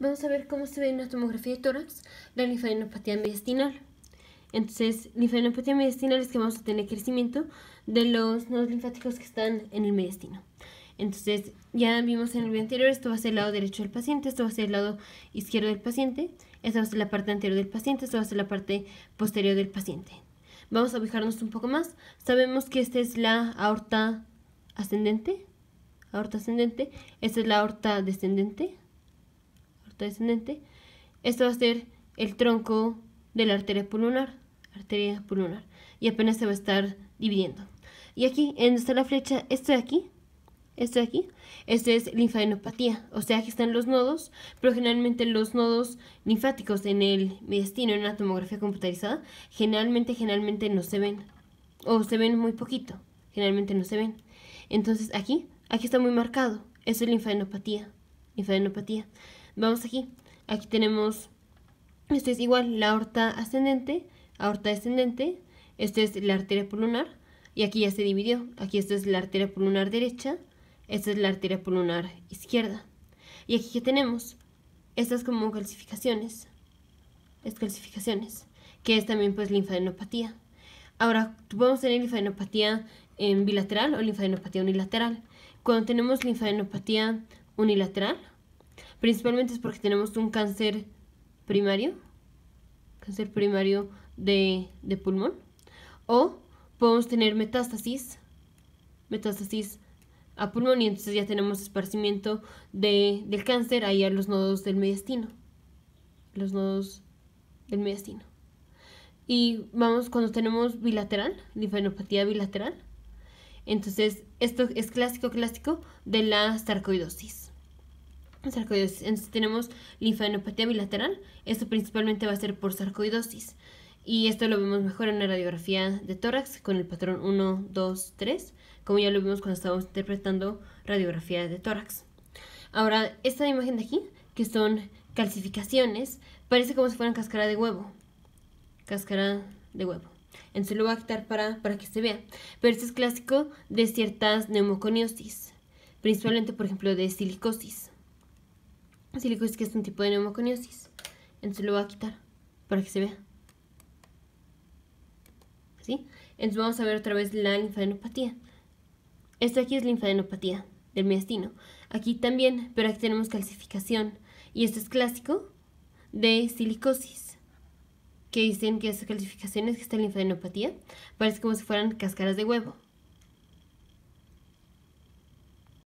vamos a ver cómo se ve en la tomografía de tórax la linfadenopatía mediastinal. Entonces, linfadenopatía mediastinal es que vamos a tener crecimiento de los nodos linfáticos que están en el mediastino. Entonces, ya vimos en el video anterior, esto va a ser el lado derecho del paciente, esto va a ser el lado izquierdo del paciente, esta va a ser la parte anterior del paciente, esto va a ser la parte posterior del paciente. Vamos a fijarnos un poco más. Sabemos que esta es la aorta ascendente, aorta ascendente, esta es la aorta descendente, descendente. Esto va a ser el tronco de la arteria pulmonar, arteria pulmonar, y apenas se va a estar dividiendo. Y aquí, en donde está la flecha, esto de aquí, esto de aquí, esto es linfadenopatía, o sea, aquí están los nodos, pero generalmente los nodos linfáticos en el mediastino, en una tomografía computarizada, generalmente, generalmente no se ven, o se ven muy poquito, generalmente no se ven. Entonces aquí, aquí está muy marcado, eso es linfadenopatía, linfadenopatía. Vamos aquí. Aquí tenemos, esto es igual, la aorta ascendente, aorta descendente. esto es la arteria pulmonar. Y aquí ya se dividió. Aquí esto es la arteria pulmonar derecha. Esta es la arteria pulmonar izquierda. Y aquí que tenemos estas como calcificaciones. Es calcificaciones. Que es también pues linfadenopatía. Ahora, podemos tener linfadenopatía en bilateral o linfadenopatía unilateral. Cuando tenemos linfadenopatía unilateral, Principalmente es porque tenemos un cáncer primario, cáncer primario de, pulmón, o podemos tener metástasis, metástasis a pulmón y entonces ya tenemos esparcimiento del cáncer ahí a los nodos del mediastino, los nodos del mediastino. Y vamos cuando tenemos bilateral, linfadenopatía bilateral. Entonces, esto es clásico, clásico de la sarcoidosis. Entonces tenemos linfadenopatía bilateral, esto principalmente va a ser por sarcoidosis. Y esto lo vemos mejor en la radiografía de tórax con el patrón 1, 2, 3, como ya lo vimos cuando estábamos interpretando radiografía de tórax. Ahora, esta imagen de aquí, que son calcificaciones, parece como si fueran cáscara de huevo. Cáscara de huevo. Entonces lo voy a quitar para, para que se vea. Pero esto es clásico de ciertas neumoconiosis, principalmente, por ejemplo, de silicosis. Silicosis que es un tipo de neumoconiosis. Entonces lo voy a quitar para que se vea. ¿Sí? Entonces vamos a ver otra vez la linfadenopatía. Esta aquí es linfadenopatía del miastino. Aquí también, pero aquí tenemos calcificación. Y esto es clásico de silicosis. Que dicen que esas calcificaciones que está en linfadenopatía parece como si fueran cáscaras de huevo.